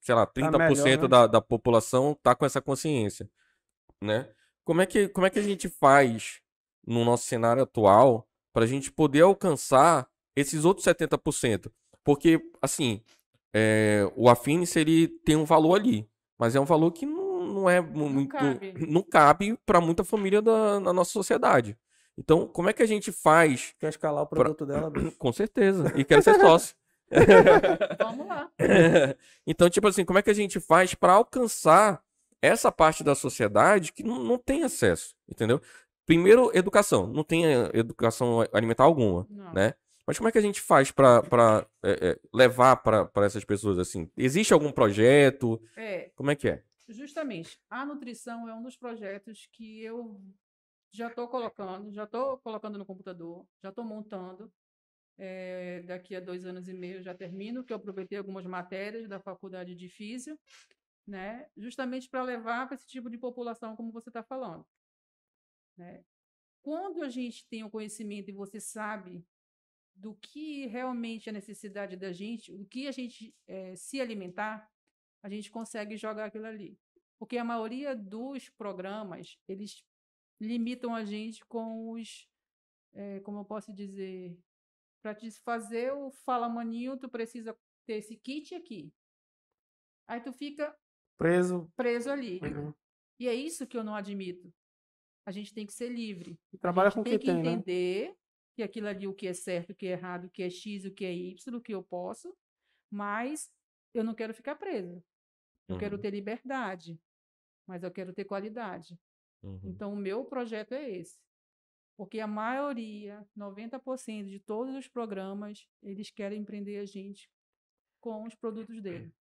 sei lá, 30% tá melhor, né? da, da população tá com essa consciência, né? Como é que, como é que a gente faz no nosso cenário atual para a gente poder alcançar esses outros 70%? Porque, assim, é, o Affinity, ele tem um valor ali, mas é um valor que não, não é muito... Não cabe, cabe para muita família da, na nossa sociedade. Então, como é que a gente faz... Quer escalar o produto pra... dela? Bicho? Com certeza. E quero ser sócio. Vamos lá. então, tipo assim, como é que a gente faz para alcançar essa parte da sociedade que não, não tem acesso, entendeu? Primeiro, educação. Não tem eh, educação alimentar alguma, não. né? Mas como é que a gente faz para é, é, levar para essas pessoas assim? Existe algum projeto? É, como é que é? Justamente, a nutrição é um dos projetos que eu já estou colocando, já estou colocando no computador, já estou montando, é, daqui a dois anos e meio já termino, que eu aproveitei algumas matérias da faculdade de físio, né? justamente para levar para esse tipo de população, como você está falando. Né? Quando a gente tem o conhecimento e você sabe do que realmente a é necessidade da gente, o que a gente é, se alimentar, a gente consegue jogar aquilo ali. Porque a maioria dos programas, eles limitam a gente com os, é, como eu posso dizer, para desfazer o fala maninho tu precisa ter esse kit aqui. Aí tu fica preso, preso ali. Uhum. E é isso que eu não admito. A gente tem que ser livre. E trabalha com o que tem. Tem que né? entender né? que aquilo ali, o que é certo, o que é errado, o que é X, o que é Y, o que eu posso, mas eu não quero ficar preso. Eu uhum. quero ter liberdade, mas eu quero ter qualidade. Uhum. Então, o meu projeto é esse. Porque a maioria, 90% de todos os programas, eles querem empreender a gente com os produtos dele.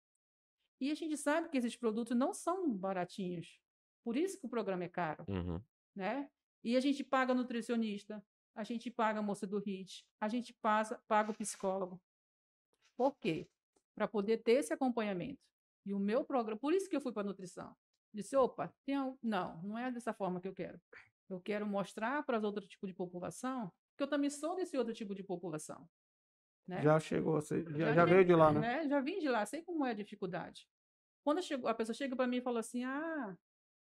E a gente sabe que esses produtos não são baratinhos. Por isso que o programa é caro, uhum. né? E a gente paga nutricionista, a gente paga a moça do HIT, a gente passa, paga o psicólogo. Por quê? Para poder ter esse acompanhamento. E o meu programa, por isso que eu fui para nutrição. Disse, opa, tem não, não é dessa forma que eu quero. Eu quero mostrar para as outros tipo de população que eu também sou desse outro tipo de população. Né? Já chegou, você, já, já, já veio de lá, né? né? Já vim de lá, sei como é a dificuldade. Quando chego, a pessoa chega para mim e fala assim: ah,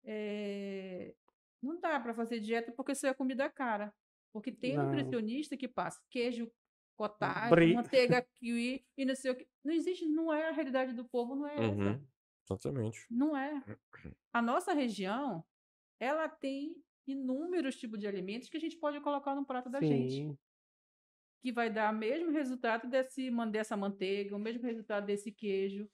é, não dá para fazer dieta porque isso é comida cara. Porque tem não. nutricionista que passa queijo, cottage, Bri... manteiga kiwi e não sei o que. Não existe, não é a realidade do povo, não é uhum. essa. Exatamente. Não é. A nossa região, ela tem inúmeros tipos de alimentos que a gente pode colocar no prato da Sim. gente. Que vai dar o mesmo resultado desse, dessa manteiga, o mesmo resultado desse queijo,